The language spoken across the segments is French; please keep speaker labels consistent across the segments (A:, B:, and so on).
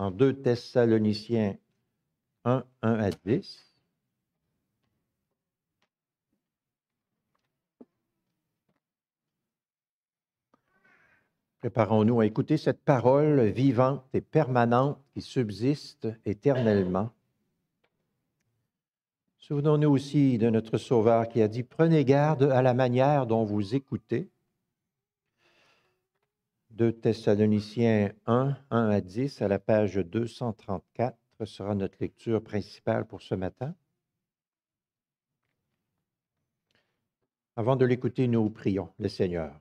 A: en 2 Thessaloniciens 1, 1 à 10. Préparons-nous à écouter cette parole vivante et permanente qui subsiste éternellement. Souvenons-nous aussi de notre Sauveur qui a dit, Prenez garde à la manière dont vous écoutez, de Thessaloniciens 1, 1 à 10, à la page 234, sera notre lecture principale pour ce matin. Avant de l'écouter, nous prions le Seigneur.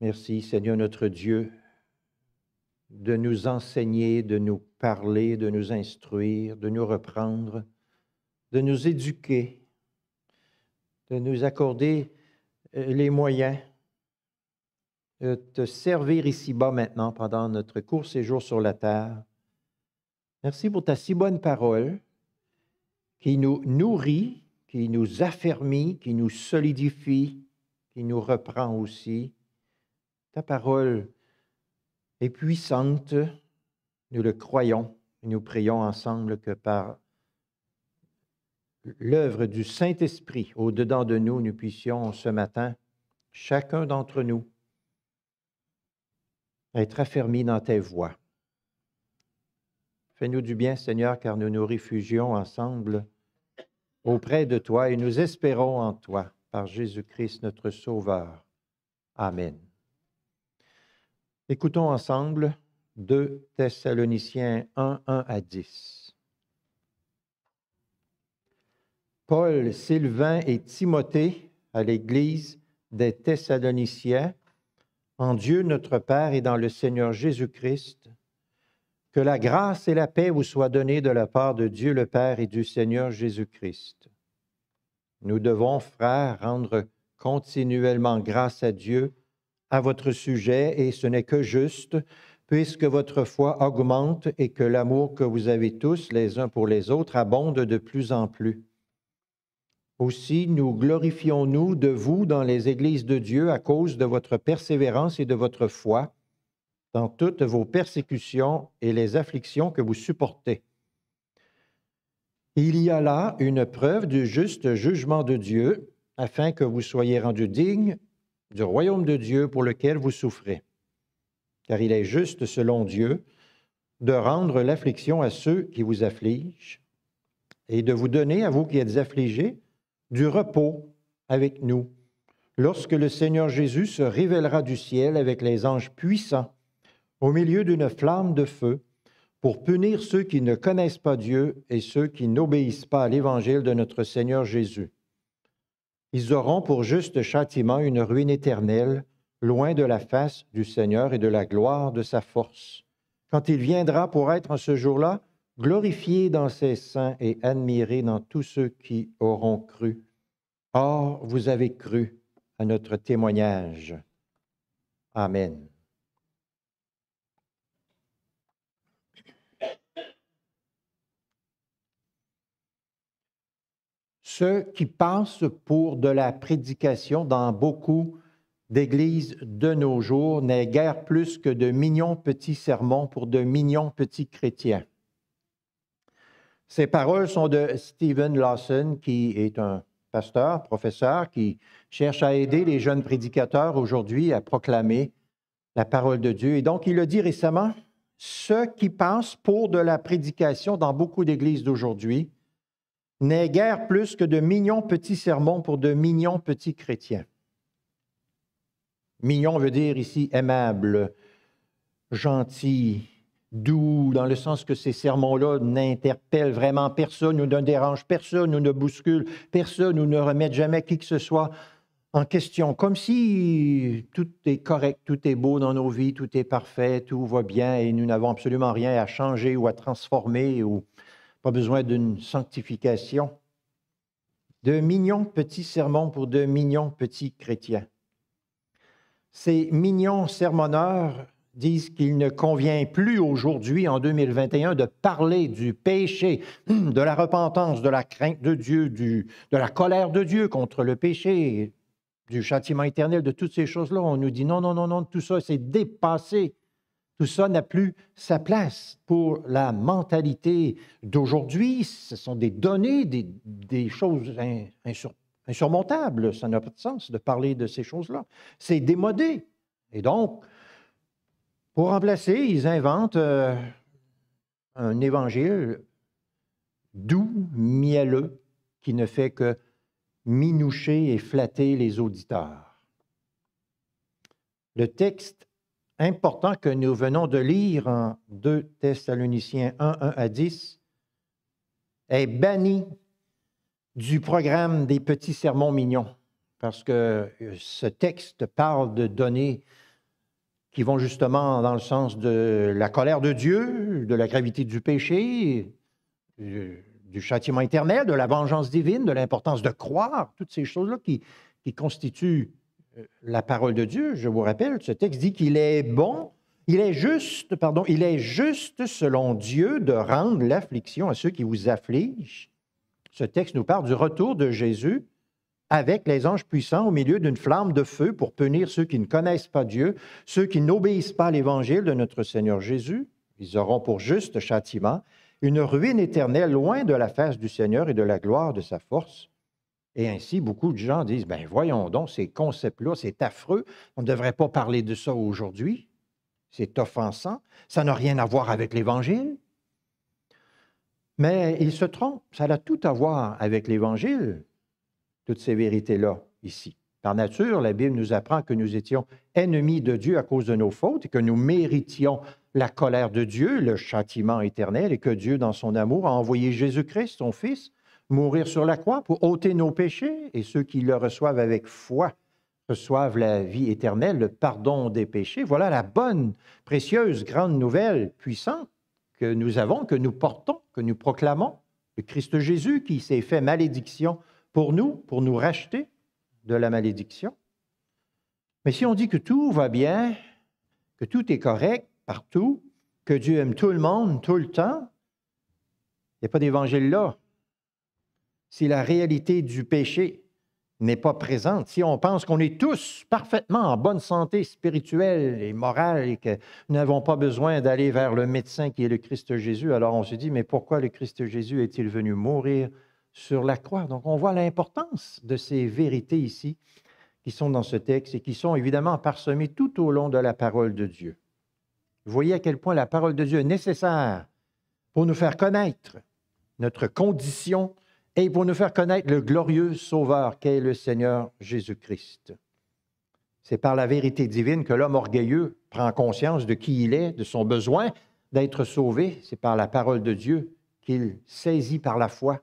A: Merci Seigneur notre Dieu de nous enseigner, de nous parler, de nous instruire, de nous reprendre de nous éduquer, de nous accorder euh, les moyens euh, de te servir ici-bas maintenant pendant notre court séjour sur la terre. Merci pour ta si bonne parole qui nous nourrit, qui nous affermit, qui nous solidifie, qui nous reprend aussi. Ta parole est puissante, nous le croyons et nous prions ensemble que par l'œuvre du Saint-Esprit au-dedans de nous, nous puissions ce matin, chacun d'entre nous, être affermis dans tes voies. Fais-nous du bien, Seigneur, car nous nous réfugions ensemble auprès de toi et nous espérons en toi, par Jésus-Christ notre Sauveur. Amen. Écoutons ensemble 2 Thessaloniciens 1, 1 à 10. Paul, Sylvain et Timothée à l'Église des Thessaloniciens, en Dieu notre Père et dans le Seigneur Jésus-Christ, que la grâce et la paix vous soient données de la part de Dieu le Père et du Seigneur Jésus-Christ. Nous devons, frères, rendre continuellement grâce à Dieu à votre sujet, et ce n'est que juste, puisque votre foi augmente et que l'amour que vous avez tous les uns pour les autres abonde de plus en plus. Aussi, nous glorifions-nous de vous dans les églises de Dieu à cause de votre persévérance et de votre foi dans toutes vos persécutions et les afflictions que vous supportez. Il y a là une preuve du juste jugement de Dieu, afin que vous soyez rendus dignes du royaume de Dieu pour lequel vous souffrez. Car il est juste, selon Dieu, de rendre l'affliction à ceux qui vous affligent, et de vous donner à vous qui êtes affligés du repos avec nous, lorsque le Seigneur Jésus se révélera du ciel avec les anges puissants, au milieu d'une flamme de feu, pour punir ceux qui ne connaissent pas Dieu et ceux qui n'obéissent pas à l'évangile de notre Seigneur Jésus. Ils auront pour juste châtiment une ruine éternelle, loin de la face du Seigneur et de la gloire de sa force. Quand il viendra pour être en ce jour-là glorifié dans ses saints et admiré dans tous ceux qui auront cru. Or, vous avez cru à notre témoignage. Amen. Ceux qui passe pour de la prédication dans beaucoup d'églises de nos jours n'est guère plus que de mignons petits sermons pour de mignons petits chrétiens. Ces paroles sont de Stephen Lawson, qui est un pasteur, professeur, qui cherche à aider les jeunes prédicateurs aujourd'hui à proclamer la parole de Dieu. Et donc, il a dit récemment, ceux qui pensent pour de la prédication dans beaucoup d'églises d'aujourd'hui n'est guère plus que de mignons petits sermons pour de mignons petits chrétiens. Mignon veut dire ici aimable, gentil, D'où, dans le sens que ces sermons-là n'interpellent vraiment personne, ou ne dérangent personne, ou ne bousculent personne, ou ne remettent jamais qui que ce soit en question, comme si tout est correct, tout est beau dans nos vies, tout est parfait, tout va bien et nous n'avons absolument rien à changer ou à transformer ou pas besoin d'une sanctification. De mignons petits sermons pour de mignons petits chrétiens. Ces mignons sermonneurs disent qu'il ne convient plus aujourd'hui, en 2021, de parler du péché, de la repentance, de la crainte de Dieu, de la colère de Dieu contre le péché, du châtiment éternel, de toutes ces choses-là. On nous dit non, non, non, non, tout ça, c'est dépassé. Tout ça n'a plus sa place pour la mentalité d'aujourd'hui. Ce sont des données, des, choses insurmontables. Ça n'a pas de sens de parler de ces choses-là. C'est démodé. Et donc, pour remplacer, ils inventent euh, un évangile doux, mielleux, qui ne fait que minoucher et flatter les auditeurs. Le texte important que nous venons de lire en 2 Thessaloniciens 1, 1 à 10 est banni du programme des petits sermons mignons, parce que euh, ce texte parle de donner qui vont justement dans le sens de la colère de Dieu, de la gravité du péché, du, châtiment éternel, de la vengeance divine, de l'importance de croire, toutes ces choses-là qui, qui constituent euh, la parole de Dieu. Je vous rappelle, ce texte dit qu'il est bon, il est juste, pardon, il est juste selon Dieu de rendre l'affliction à ceux qui vous affligent. Ce texte nous parle du retour de Jésus avec les anges puissants au milieu d'une flamme de feu pour punir ceux qui ne connaissent pas Dieu, ceux qui n'obéissent pas à l'évangile de notre Seigneur Jésus. Ils auront pour juste châtiment une ruine éternelle loin de la face du Seigneur et de la gloire de sa force. Et ainsi, beaucoup de gens disent, ben voyons donc, ces concepts-là, c'est affreux, on ne devrait pas parler de ça aujourd'hui, c'est offensant, ça n'a rien à voir avec l'Évangile. Mais ils se trompent, ça a tout à voir avec l'Évangile toutes ces vérités-là ici. Par nature, la Bible nous apprend que nous étions ennemis de Dieu à cause de nos fautes et que nous méritions la colère de Dieu, le châtiment éternel, et que Dieu, dans son amour, a envoyé Jésus-Christ, son Fils, mourir sur la croix pour ôter nos péchés, et ceux qui le reçoivent avec foi reçoivent la vie éternelle, le pardon des péchés. Voilà la bonne, précieuse, grande nouvelle puissante que nous avons, que nous portons, que nous proclamons. Le Christ Jésus qui s'est fait malédiction pour nous, pour nous racheter de la malédiction. Mais si on dit que tout va bien, que tout est correct partout, que Dieu aime tout le monde tout le temps, il n'y a pas d'évangile là. Si la réalité du péché n'est pas présente, si on pense qu'on est tous parfaitement en bonne santé spirituelle et morale et que nous n'avons pas besoin d'aller vers le médecin qui est le Christ Jésus, alors on se dit, mais pourquoi le Christ Jésus est-il venu mourir sur la croix. Donc on voit l'importance de ces vérités ici qui sont dans ce texte et qui sont évidemment parsemées tout au long de la parole de Dieu. Vous voyez à quel point la parole de Dieu est nécessaire pour nous faire connaître notre condition et pour nous faire connaître le glorieux Sauveur qu'est le Seigneur Jésus-Christ. C'est par la vérité divine que l'homme orgueilleux prend conscience de qui il est, de son besoin d'être sauvé. C'est par la parole de Dieu qu'il saisit par la foi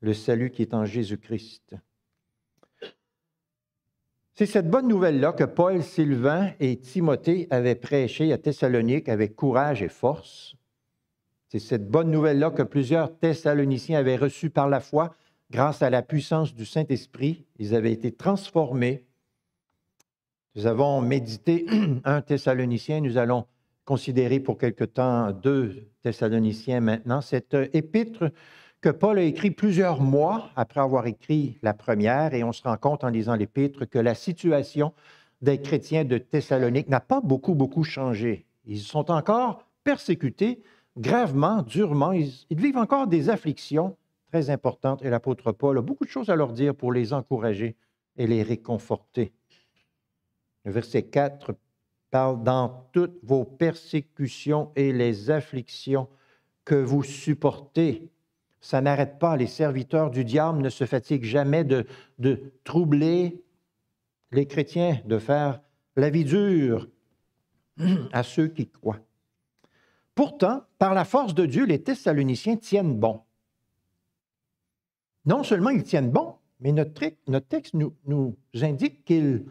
A: le salut qui est en Jésus-Christ. C'est cette bonne nouvelle-là que Paul, Sylvain et Timothée avaient prêché à Thessalonique avec courage et force. C'est cette bonne nouvelle-là que plusieurs Thessaloniciens avaient reçue par la foi grâce à la puissance du Saint-Esprit. Ils avaient été transformés. Nous avons médité un Thessalonicien. Nous allons considérer pour quelque temps deux Thessaloniciens maintenant. Cette épître que Paul a écrit plusieurs mois après avoir écrit la première, et on se rend compte en lisant l'épître que la situation des chrétiens de Thessalonique n'a pas beaucoup, beaucoup changé. Ils sont encore persécutés gravement, durement. Ils, vivent encore des afflictions très importantes, et l'apôtre Paul a beaucoup de choses à leur dire pour les encourager et les réconforter. Le verset 4 parle dans toutes vos persécutions et les afflictions que vous supportez ça n'arrête pas. Les serviteurs du diable ne se fatiguent jamais de, troubler les chrétiens, de faire la vie dure à ceux qui croient. Pourtant, par la force de Dieu, les Thessaloniciens tiennent bon. Non seulement ils tiennent bon, mais notre, texte nous indique qu'ils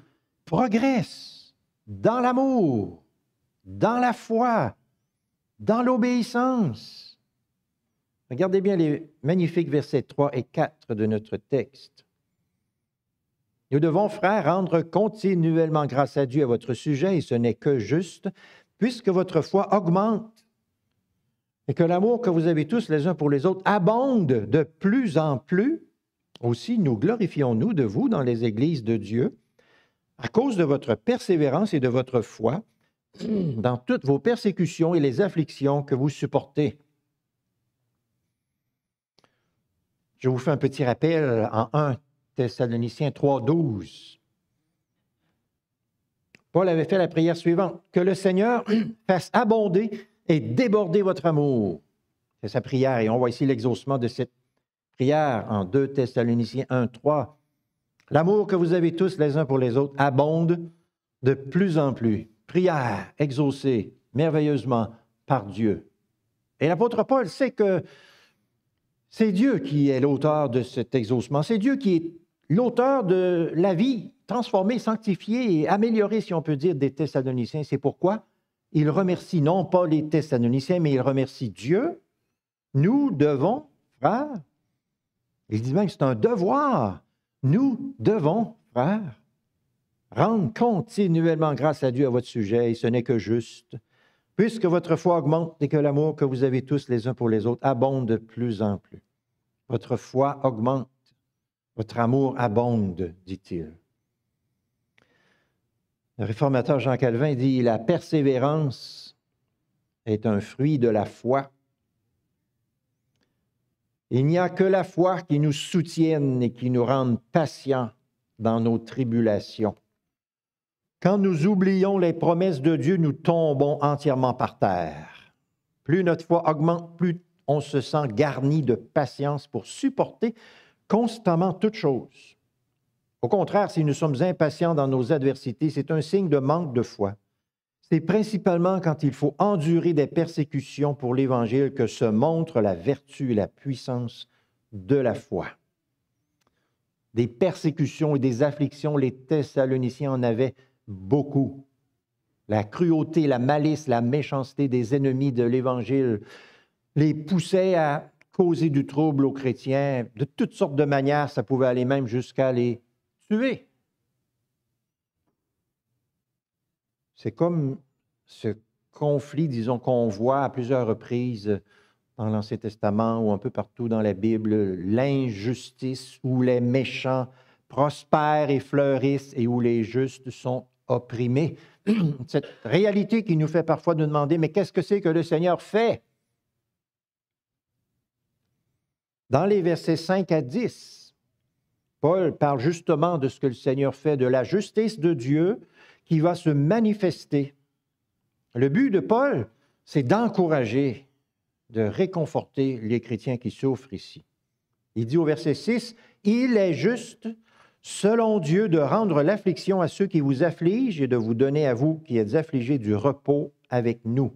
A: progressent dans l'amour, dans la foi, dans l'obéissance. Regardez bien les magnifiques versets 3 et 4 de notre texte. Nous devons, frères, rendre continuellement grâce à Dieu à votre sujet, et ce n'est que juste, puisque votre foi augmente et que l'amour que vous avez tous les uns pour les autres abonde de plus en plus. Aussi, nous glorifions-nous de vous dans les églises de Dieu, à cause de votre persévérance et de votre foi, dans toutes vos persécutions et les afflictions que vous supportez. Je vous fais un petit rappel en 1 Thessaloniciens 3, 12. Paul avait fait la prière suivante, que le Seigneur fasse abonder et déborder votre amour. C'est sa prière et on voit ici l'exaucement de cette prière en 2 Thessaloniciens 1, 3. « L'amour que vous avez tous les uns pour les autres abonde de plus en plus. Prière exaucée merveilleusement par Dieu. Et l'apôtre Paul sait que c'est Dieu qui est l'auteur de cet exaucement. C'est Dieu qui est l'auteur de la vie transformée, sanctifiée et améliorée, si on peut dire, des Thessaloniciens. C'est pourquoi il remercie non pas les Thessaloniciens, mais il remercie Dieu. Nous devons, frère, il dit même que c'est un devoir, nous devons, frère, rendre continuellement grâce à Dieu à votre sujet, et ce n'est que juste puisque votre foi augmente et que l'amour que vous avez tous les uns pour les autres abonde de plus en plus. Votre foi augmente, votre amour abonde, dit-il. Le réformateur Jean Calvin dit, la persévérance est un fruit de la foi. Il n'y a que la foi qui nous soutienne et qui nous rende patients dans nos tribulations. Quand nous oublions les promesses de Dieu, nous tombons entièrement par terre. Plus notre foi augmente, plus on se sent garni de patience pour supporter constamment toute chose. Au contraire, si nous sommes impatients dans nos adversités, c'est un signe de manque de foi. C'est principalement quand il faut endurer des persécutions pour l'Évangile que se montre la vertu et la puissance de la foi. Des persécutions et des afflictions, les Thessaloniciens en avaient beaucoup. La cruauté, la malice, la méchanceté des ennemis de l'Évangile les poussait à causer du trouble aux chrétiens de toutes sortes de manières. Ça pouvait aller même jusqu'à les tuer. C'est comme ce conflit, disons, qu'on voit à plusieurs reprises dans l'Ancien Testament ou un peu partout dans la Bible, l'injustice où les méchants prospèrent et fleurissent et où les justes sont opprimé. Cette réalité qui nous fait parfois nous demander, mais qu'est-ce que c'est que le Seigneur fait? Dans les versets 5 à 10, Paul parle justement de ce que le Seigneur fait, de la justice de Dieu qui va se manifester. Le but de Paul, c'est d'encourager, de réconforter les chrétiens qui souffrent ici. Il dit au verset 6, Il est juste selon Dieu, de rendre l'affliction à ceux qui vous affligent et de vous donner à vous qui êtes affligés du repos avec nous.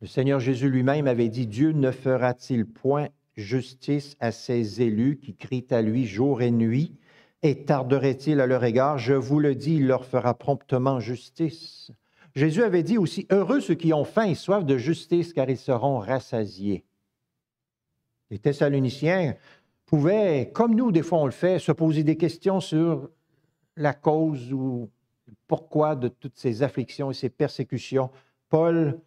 A: Le Seigneur Jésus lui-même avait dit, Dieu ne fera-t-il point justice à ses élus qui crient à lui jour et nuit, et tarderait-il à leur égard Je vous le dis, il leur fera promptement justice. Jésus avait dit aussi, Heureux ceux qui ont faim et soif de justice, car ils seront rassasiés. Les Thessaloniciens pouvait, comme nous, des fois on le fait, se poser des questions sur la cause ou pourquoi de toutes ces afflictions et ces persécutions. Paul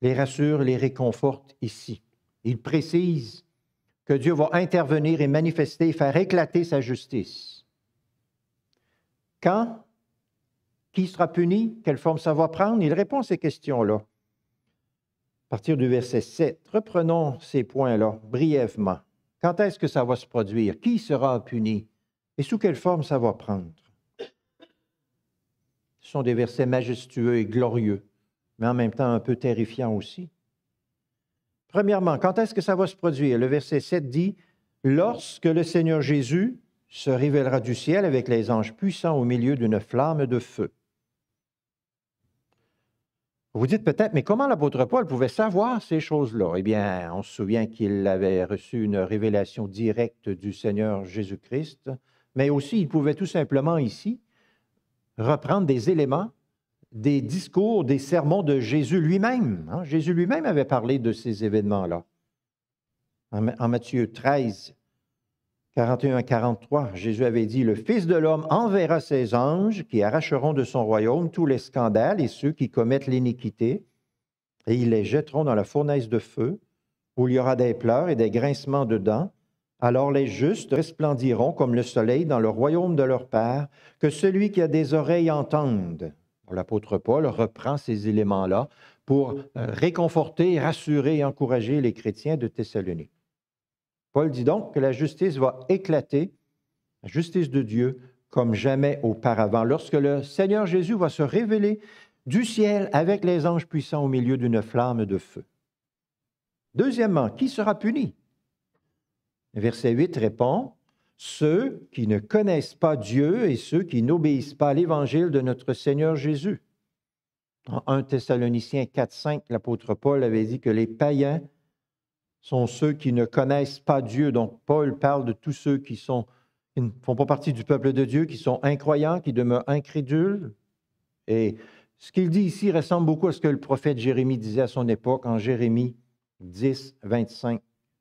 A: les rassure, les réconforte ici. Il précise que Dieu va intervenir et manifester, faire éclater sa justice. Quand Qui sera puni Quelle forme ça va prendre Il répond à ces questions-là. À partir du verset 7, reprenons ces points-là brièvement. Quand est-ce que ça va se produire? Qui sera puni? Et sous quelle forme ça va prendre? Ce sont des versets majestueux et glorieux, mais en même temps un peu terrifiants aussi. Premièrement, quand est-ce que ça va se produire? Le verset 7 dit, Lorsque le Seigneur Jésus se révélera du ciel avec les anges puissants au milieu d'une flamme de feu. Vous dites peut-être, mais comment l'apôtre Paul pouvait savoir ces choses-là? Eh bien, on se souvient qu'il avait reçu une révélation directe du Seigneur Jésus-Christ, mais aussi il pouvait tout simplement ici reprendre des éléments des discours, des sermons de Jésus lui-même. Hein? Jésus lui-même avait parlé de ces événements-là. En, en Matthieu 13, 41-43, Jésus avait dit, Le Fils de l'homme enverra ses anges qui arracheront de son royaume tous les scandales et ceux qui commettent l'iniquité, et ils les jetteront dans la fournaise de feu, où il y aura des pleurs et des grincements de dents. Alors les justes resplendiront comme le soleil dans le royaume de leur Père, que celui qui a des oreilles entende. L'apôtre Paul reprend ces éléments-là pour euh, réconforter, rassurer et encourager les chrétiens de Thessalonique. Paul dit donc que la justice va éclater, la justice de Dieu, comme jamais auparavant, lorsque le Seigneur Jésus va se révéler du ciel avec les anges puissants au milieu d'une flamme de feu. Deuxièmement, qui sera puni? Verset 8 répond, ceux qui ne connaissent pas Dieu et ceux qui n'obéissent pas à l'évangile de notre Seigneur Jésus. En 1 Thessaloniciens 4.5, l'apôtre Paul avait dit que les païens sont ceux qui ne connaissent pas Dieu. Donc Paul parle de tous ceux qui, sont, qui ne font pas partie du peuple de Dieu, qui sont incroyants, qui demeurent incrédules. Et ce qu'il dit ici ressemble beaucoup à ce que le prophète Jérémie disait à son époque en Jérémie 10, 25.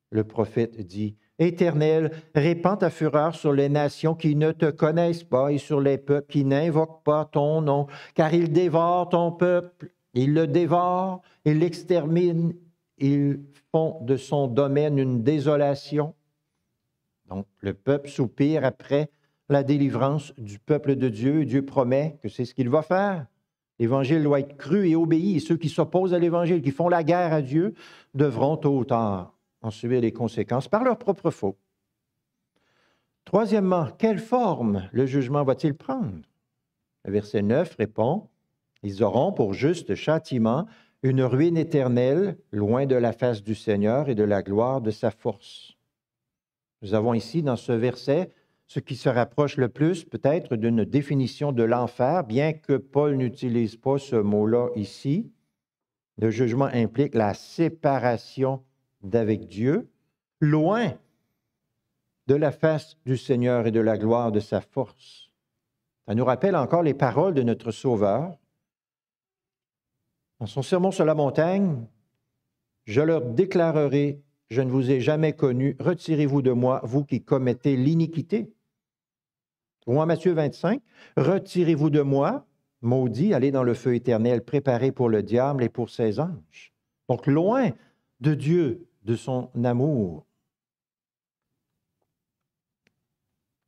A: Le prophète dit, Éternel, répands ta fureur sur les nations qui ne te connaissent pas et sur les peuples qui n'invoquent pas ton nom, car ils dévorent ton peuple, ils le dévorent, ils l'exterminent, ils font de son domaine une désolation. Donc, le peuple soupire après la délivrance du peuple de Dieu. Dieu promet que c'est ce qu'il va faire. L'Évangile doit être cru et obéi. ceux qui s'opposent à l'Évangile, qui font la guerre à Dieu, devront tôt ou tard en subir les conséquences par leur propre faute. Troisièmement, quelle forme le jugement va-t-il prendre? Le verset 9 répond, Ils auront pour juste châtiment une ruine éternelle, loin de la face du Seigneur et de la gloire de sa force. Nous avons ici dans ce verset ce qui se rapproche le plus peut-être d'une définition de l'enfer, bien que Paul n'utilise pas ce mot-là ici. Le jugement implique la séparation d'avec Dieu, loin de la face du Seigneur et de la gloire de sa force. Ça nous rappelle encore les paroles de notre Sauveur dans son sermon sur la montagne, je leur déclarerai, je ne vous ai jamais connu, retirez-vous de moi, vous qui commettez l'iniquité. Ou en Matthieu 25, retirez-vous de moi, maudit, allez dans le feu éternel préparé pour le diable et pour ses anges. Donc loin de Dieu, de son amour.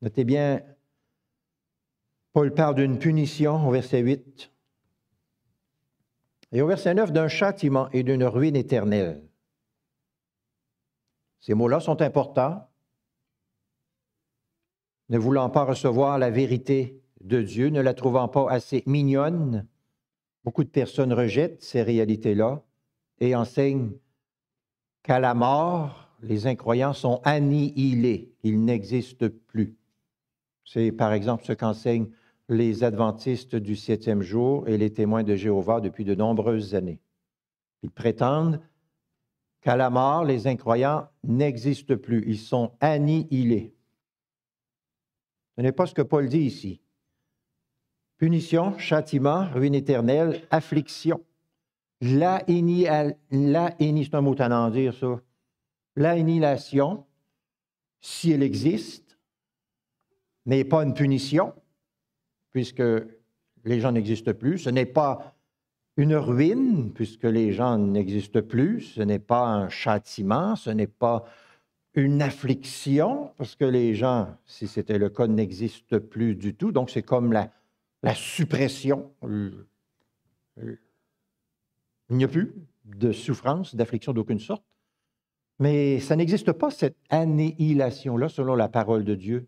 A: Notez bien, Paul parle d'une punition au verset 8 et au verset 9, d'un châtiment et d'une ruine éternelle. Ces mots-là sont importants. Ne voulant pas recevoir la vérité de Dieu, ne la trouvant pas assez mignonne, beaucoup de personnes rejettent ces réalités-là et enseignent qu'à la mort, les incroyants sont annihilés, ils n'existent plus. C'est par exemple ce qu'enseigne les adventistes du septième jour et les témoins de Jéhovah depuis de nombreuses années. Ils prétendent qu'à la mort, les incroyants n'existent plus, ils sont annihilés. Ce n'est pas ce que Paul dit ici. Punition, châtiment, ruine éternelle, affliction. la c'est dire si elle existe, n'est pas une punition, puisque les gens n'existent plus. Ce n'est pas une ruine, puisque les gens n'existent plus. Ce n'est pas un châtiment, ce n'est pas une affliction, parce que les gens, si c'était le cas, n'existent plus du tout. Donc c'est comme la, suppression. Il n'y a plus de souffrance, d'affliction d'aucune sorte. Mais ça n'existe pas, cette annihilation-là, selon la parole de Dieu.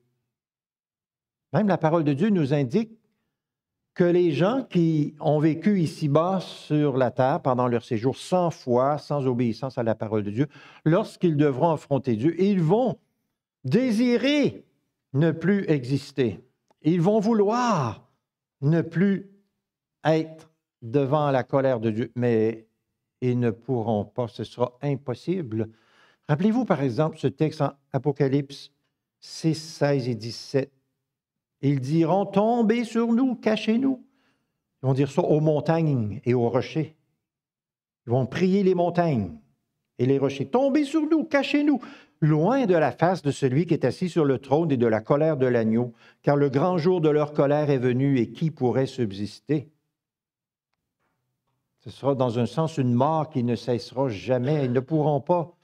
A: Même la parole de Dieu nous indique que les gens qui ont vécu ici-bas sur la terre pendant leur séjour sans foi, sans obéissance à la parole de Dieu, lorsqu'ils devront affronter Dieu, ils vont désirer ne plus exister. Ils vont vouloir ne plus être devant la colère de Dieu, mais ils ne pourront pas, ce sera impossible. Rappelez-vous par exemple ce texte en Apocalypse 6, 16 et 17 ils diront, tombez sur nous, cachez-nous. Ils vont dire ça aux montagnes et aux rochers. Ils vont prier les montagnes et les rochers. Tombez sur nous, cachez-nous, loin de la face de celui qui est assis sur le trône et de la colère de l'agneau, car le grand jour de leur colère est venu et qui pourrait subsister? Ce sera dans un sens une mort qui ne cessera jamais. Ils ne pourront pas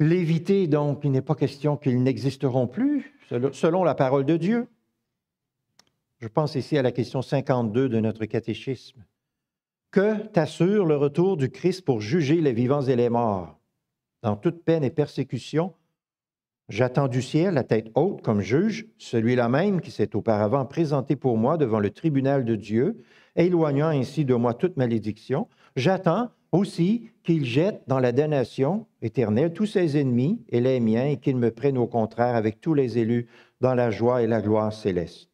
A: l'éviter, donc il n'est pas question qu'ils n'existeront plus, selon la parole de Dieu. Je pense ici à la question 52 de notre catéchisme. Que t'assure le retour du Christ pour juger les vivants et les morts Dans toute peine et persécution, j'attends du ciel, la tête haute comme juge, celui-là même qui s'est auparavant présenté pour moi devant le tribunal de Dieu, éloignant ainsi de moi toute malédiction. J'attends aussi qu'il jette dans la damnation éternelle tous ses ennemis et les miens, et qu'il me prenne au contraire avec tous les élus dans la joie et la gloire céleste.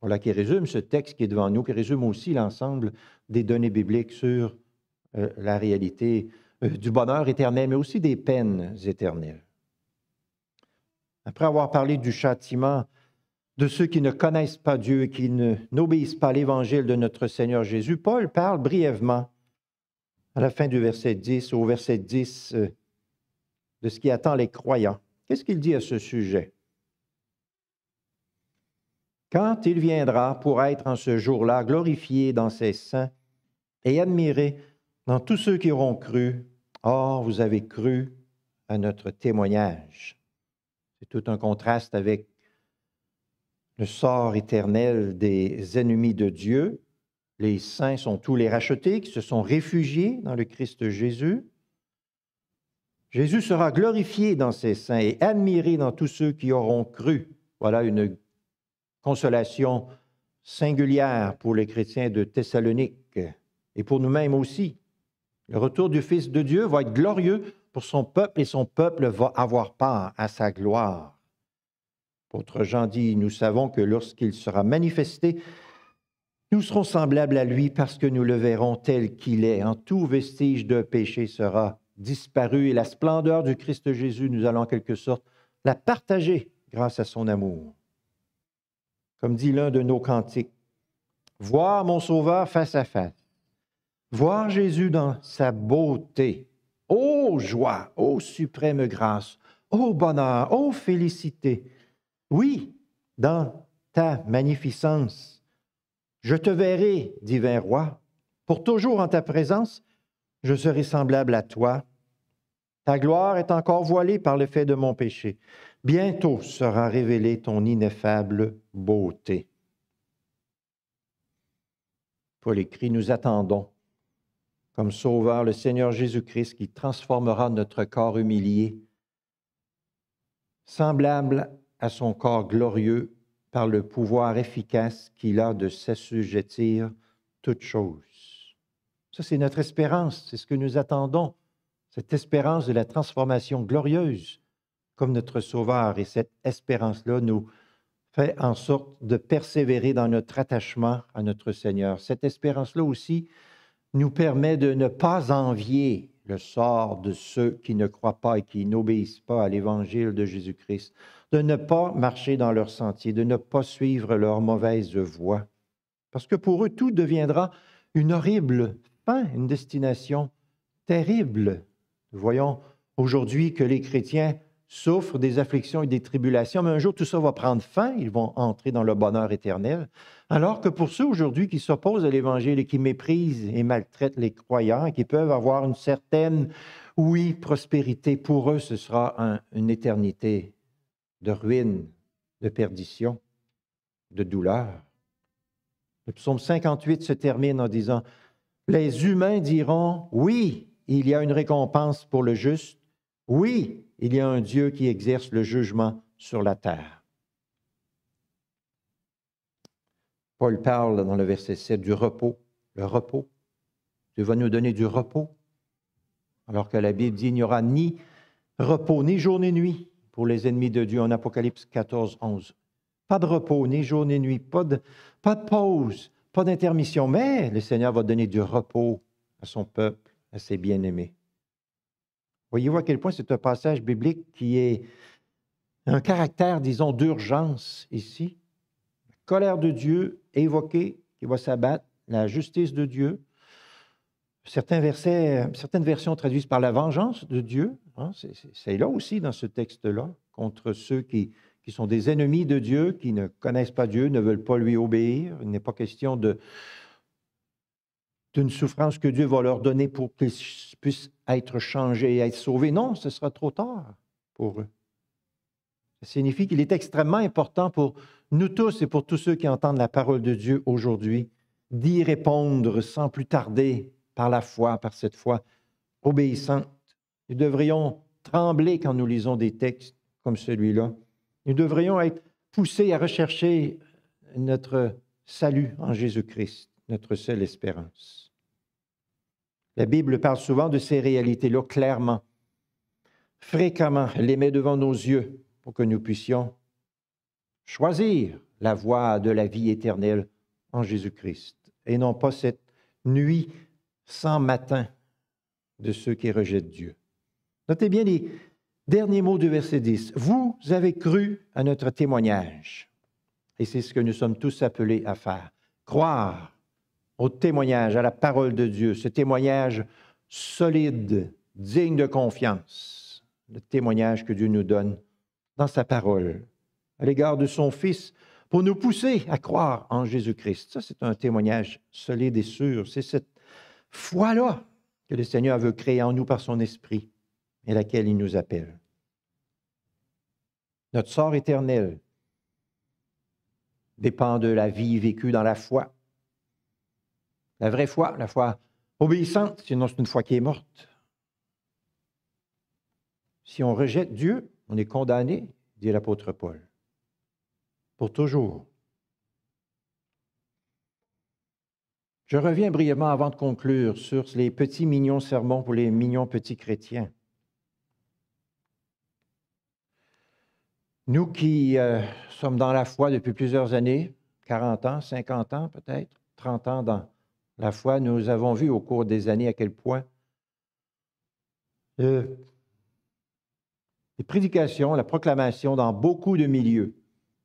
A: Voilà qui résume ce texte qui est devant nous, qui résume aussi l'ensemble des données bibliques sur euh, la réalité euh, du bonheur éternel, mais aussi des peines éternelles. Après avoir parlé du châtiment de ceux qui ne connaissent pas Dieu et qui n'obéissent pas à l'évangile de notre Seigneur Jésus, Paul parle brièvement à la fin du verset 10, au verset 10, euh, de ce qui attend les croyants. Qu'est-ce qu'il dit à ce sujet? quand il viendra pour être en ce jour-là glorifié dans ses saints et admiré dans tous ceux qui auront cru. Or, vous avez cru à notre témoignage. C'est tout un contraste avec le sort éternel des ennemis de Dieu. Les saints sont tous les rachetés qui se sont réfugiés dans le Christ Jésus. Jésus sera glorifié dans ses saints et admiré dans tous ceux qui auront cru. Voilà une consolation singulière pour les chrétiens de Thessalonique et pour nous-mêmes aussi. Le retour du Fils de Dieu va être glorieux pour son peuple et son peuple va avoir part à sa gloire. Autre Jean dit, nous savons que lorsqu'il sera manifesté, nous serons semblables à lui parce que nous le verrons tel qu'il est. En tout vestige de péché sera disparu et la splendeur du Christ Jésus, nous allons en quelque sorte la partager grâce à son amour comme dit l'un de nos cantiques. Voir mon Sauveur face à face. Voir Jésus dans sa beauté. Ô joie, ô suprême grâce, ô bonheur, ô félicité. Oui, dans ta magnificence. Je te verrai, divin roi. Pour toujours en ta présence, je serai semblable à toi, ta gloire est encore voilée par l'effet de mon péché. Bientôt sera révélée ton ineffable beauté. Paul écrit, nous attendons comme Sauveur le Seigneur Jésus-Christ qui transformera notre corps humilié, semblable à son corps glorieux par le pouvoir efficace qu'il a de s'assujettir toute chose. Ça, c'est notre espérance, c'est ce que nous attendons cette espérance de la transformation glorieuse comme notre Sauveur. Et cette espérance-là nous fait en sorte de persévérer dans notre attachement à notre Seigneur. Cette espérance-là aussi nous permet de ne pas envier le sort de ceux qui ne croient pas et qui n'obéissent pas à l'évangile de Jésus-Christ, de ne pas marcher dans leur sentier, de ne pas suivre leur mauvaise voie. Parce que pour eux, tout deviendra une horrible fin, une destination terrible. Nous voyons aujourd'hui que les chrétiens souffrent des afflictions et des tribulations, mais un jour tout ça va prendre fin, ils vont entrer dans le bonheur éternel. Alors que pour ceux aujourd'hui qui s'opposent à l'Évangile et qui méprisent et maltraitent les croyants, qui peuvent avoir une certaine, oui, prospérité, pour eux ce sera une éternité de ruine, de perdition, de douleur. Le psaume 58 se termine en disant, Les humains diront, oui, il y a une récompense pour le juste. Oui, il y a un Dieu qui exerce le jugement sur la terre. Paul parle dans le verset 7 du repos, le repos. Dieu va nous donner du repos, alors que la Bible dit qu'il n'y aura ni repos, ni jour, ni nuit pour les ennemis de Dieu en Apocalypse 14, 11. Pas de repos, ni jour, ni nuit, pas de, pas de pause, pas d'intermission, mais le Seigneur va donner du repos à son peuple à bien aimé. Voyez-vous à quel point c'est un passage biblique qui est un caractère, disons, d'urgence ici. La colère de Dieu évoquée qui va s'abattre, la justice de Dieu. Certains versets, certaines versions traduisent par la vengeance de Dieu. Hein, c'est là aussi dans ce texte-là, contre ceux qui, qui sont des ennemis de Dieu, qui ne connaissent pas Dieu, ne veulent pas lui obéir. Il n'est pas question de, d'une souffrance que Dieu va leur donner pour qu'ils puissent être changés et être sauvés. Non, ce sera trop tard pour eux. Ça signifie qu'il est extrêmement important pour nous tous et pour tous ceux qui entendent la parole de Dieu aujourd'hui d'y répondre sans plus tarder par la foi, par cette foi obéissante. Nous devrions trembler quand nous lisons des textes comme celui-là. Nous devrions être poussés à rechercher notre salut en Jésus-Christ, notre seule espérance. La Bible parle souvent de ces réalités-là clairement. Fréquemment, elle les met devant nos yeux pour que nous puissions choisir la voie de la vie éternelle en Jésus-Christ et non pas cette nuit sans matin de ceux qui rejettent Dieu. Notez bien les derniers mots du verset 10. Vous avez cru à notre témoignage. Et c'est ce que nous sommes tous appelés à faire, croire au témoignage, à la parole de Dieu, ce témoignage solide, digne de confiance, le témoignage que Dieu nous donne dans sa parole à l'égard de son Fils pour nous pousser à croire en Jésus-Christ. Ça, c'est un témoignage solide et sûr. C'est cette foi-là que le Seigneur veut créer en nous par son esprit et laquelle il nous appelle. Notre sort éternel dépend de la vie vécue dans la foi la vraie foi, la foi obéissante, sinon c'est une foi qui est morte. Si on rejette Dieu, on est condamné, dit l'apôtre Paul, pour toujours. Je reviens brièvement avant de conclure sur les petits mignons sermons pour les mignons petits chrétiens. Nous qui euh, sommes dans la foi depuis plusieurs années, 40 ans, 50 ans peut-être, 30 ans dans, la foi, nous avons vu au cours des années à quel point euh, les prédications, la proclamation dans beaucoup de milieux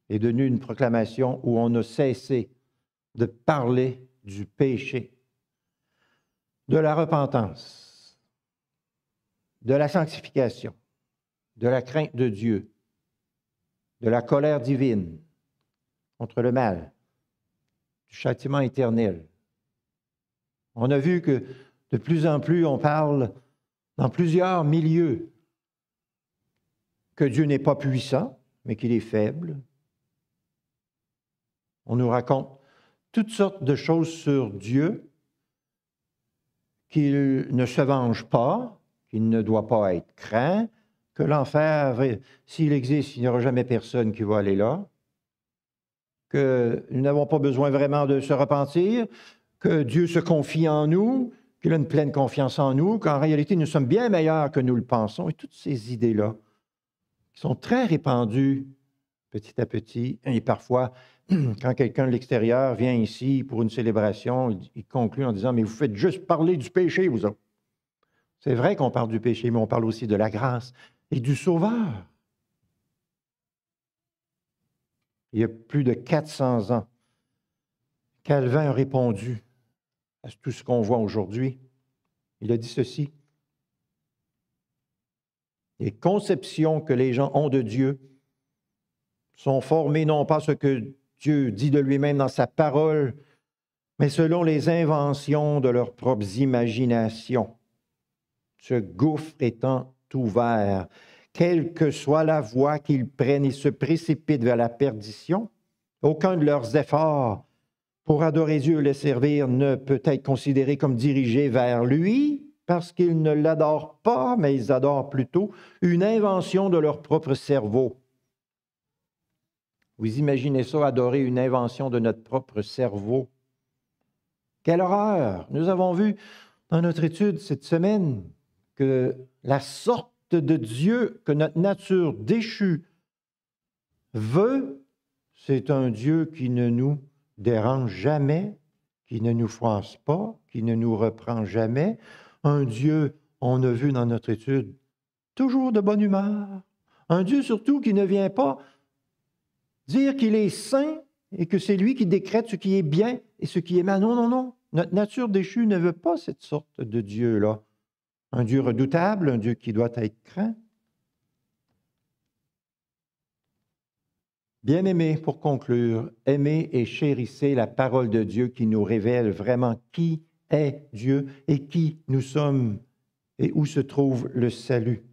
A: est devenue une proclamation où on a cessé de parler du péché, de la repentance, de la sanctification, de la crainte de Dieu, de la colère divine contre le mal, du châtiment éternel, on a vu que de plus en plus, on parle dans plusieurs milieux que Dieu n'est pas puissant, mais qu'il est faible. On nous raconte toutes sortes de choses sur Dieu, qu'il ne se venge pas, qu'il ne doit pas être craint, que l'enfer, s'il existe, il n'y aura jamais personne qui va aller là, que nous n'avons pas besoin vraiment de se repentir, que Dieu se confie en nous, qu'il a une pleine confiance en nous, qu'en réalité, nous sommes bien meilleurs que nous le pensons. Et toutes ces idées-là, qui sont très répandues petit à petit, et parfois, quand quelqu'un de l'extérieur vient ici pour une célébration, il conclut en disant, mais vous faites juste parler du péché, vous autres. C'est vrai qu'on parle du péché, mais on parle aussi de la grâce et du Sauveur. Il y a plus de 400 ans, Calvin a répondu à tout ce qu'on voit aujourd'hui. Il a dit ceci. Les conceptions que les gens ont de Dieu sont formées non pas ce que Dieu dit de lui-même dans sa parole, mais selon les inventions de leurs propres imaginations. Ce gouffre étant ouvert, quelle que soit la voie qu'ils prennent, ils se précipitent vers la perdition. Aucun de leurs efforts pour adorer Dieu et le servir ne peut être considéré comme dirigé vers lui parce qu'ils ne l'adorent pas, mais ils adorent plutôt une invention de leur propre cerveau. Vous imaginez ça, adorer une invention de notre propre cerveau. Quelle horreur! Nous avons vu dans notre étude cette semaine que la sorte de Dieu que notre nature déchue veut, c'est un Dieu qui ne nous dérange jamais, qui ne nous froisse pas, qui ne nous reprend jamais. Un Dieu, on a vu dans notre étude, toujours de bonne humeur. Un Dieu surtout qui ne vient pas dire qu'il est saint et que c'est lui qui décrète ce qui est bien et ce qui est mal. Non, non, non. Notre nature déchue ne veut pas cette sorte de Dieu-là. Un Dieu redoutable, un Dieu qui doit être craint, Bien-aimés, pour conclure, aimez et chérissez la parole de Dieu qui nous révèle vraiment qui est Dieu et qui nous sommes et où se trouve le salut.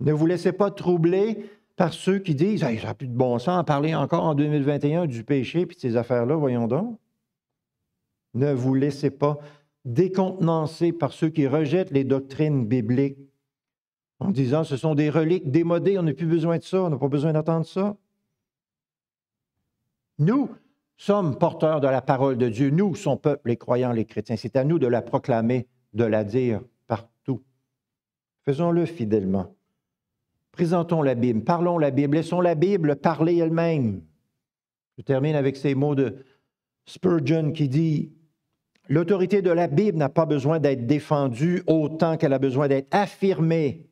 A: Ne vous laissez pas troubler par ceux qui disent il n'y plus de bon sens à parler encore en 2021 du péché et de ces affaires-là, voyons donc. Ne vous laissez pas décontenancer par ceux qui rejettent les doctrines bibliques en disant ce sont des reliques démodées, on n'a plus besoin de ça, on n'a pas besoin d'attendre ça. Nous sommes porteurs de la parole de Dieu, nous, son peuple, les croyants, les chrétiens. C'est à nous de la proclamer, de la dire partout. Faisons-le fidèlement. Présentons la Bible, parlons la Bible, laissons la Bible parler elle-même. Je termine avec ces mots de Spurgeon qui dit L'autorité de la Bible n'a pas besoin d'être défendue autant qu'elle a besoin d'être affirmée.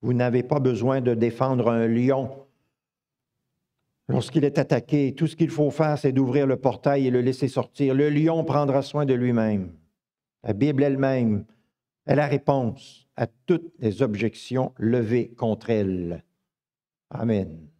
A: Vous n'avez pas besoin de défendre un lion Lorsqu'il est attaqué, tout ce qu'il faut faire, c'est d'ouvrir le portail et le laisser sortir. Le lion prendra soin de lui-même. La Bible elle-même est la réponse à toutes les objections levées contre elle. Amen.